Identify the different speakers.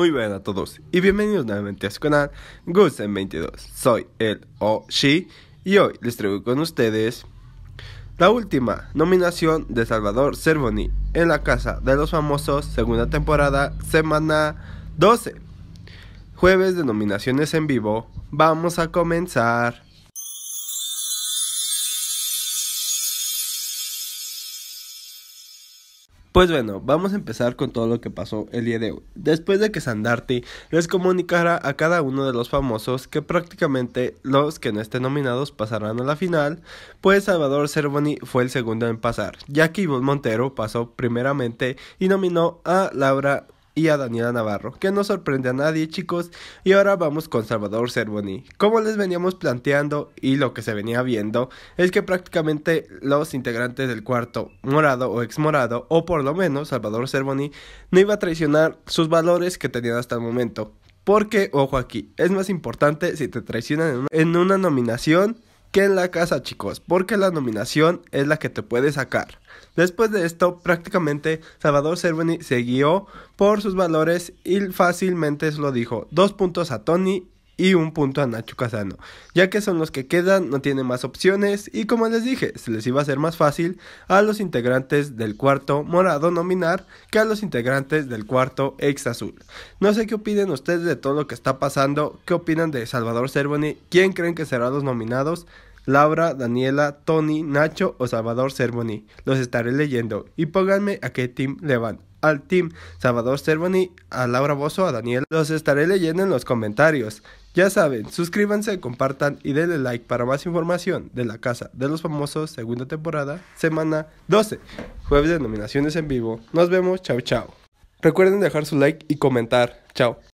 Speaker 1: Muy buenas a todos y bienvenidos nuevamente a su canal Gusen22. Soy el Oshi y hoy les traigo con ustedes la última nominación de Salvador Cervoni en la Casa de los Famosos, segunda temporada, semana 12. Jueves de nominaciones en vivo, vamos a comenzar. Pues bueno, vamos a empezar con todo lo que pasó el día de hoy. Después de que Sandarti les comunicara a cada uno de los famosos que prácticamente los que no estén nominados pasarán a la final, pues Salvador Cervoni fue el segundo en pasar, ya que Ivonne Montero pasó primeramente y nominó a Laura y a Daniela Navarro, que no sorprende a nadie chicos, y ahora vamos con Salvador Cervoni. Como les veníamos planteando y lo que se venía viendo, es que prácticamente los integrantes del cuarto morado o ex morado, o por lo menos Salvador Cervoni, no iba a traicionar sus valores que tenían hasta el momento. Porque, ojo aquí, es más importante si te traicionan en una nominación que en la casa, chicos, porque la nominación es la que te puede sacar. Después de esto, prácticamente Salvador Cerveni... se guió por sus valores y fácilmente se lo dijo. Dos puntos a Tony y un punto a Nacho Casano, ya que son los que quedan, no tienen más opciones y como les dije, se les iba a ser más fácil a los integrantes del cuarto morado nominar que a los integrantes del cuarto ex azul. No sé qué opinen ustedes de todo lo que está pasando, qué opinan de Salvador Cervoni, quién creen que serán los nominados. Laura, Daniela, Tony, Nacho o Salvador Cervoni. Los estaré leyendo y pónganme a qué team le van. Al team Salvador Cervoni, a Laura Bozo, a Daniela. Los estaré leyendo en los comentarios. Ya saben, suscríbanse, compartan y denle like para más información de la Casa de los Famosos, segunda temporada, semana 12, jueves de nominaciones en vivo. Nos vemos, chao chao. Recuerden dejar su like y comentar. Chao.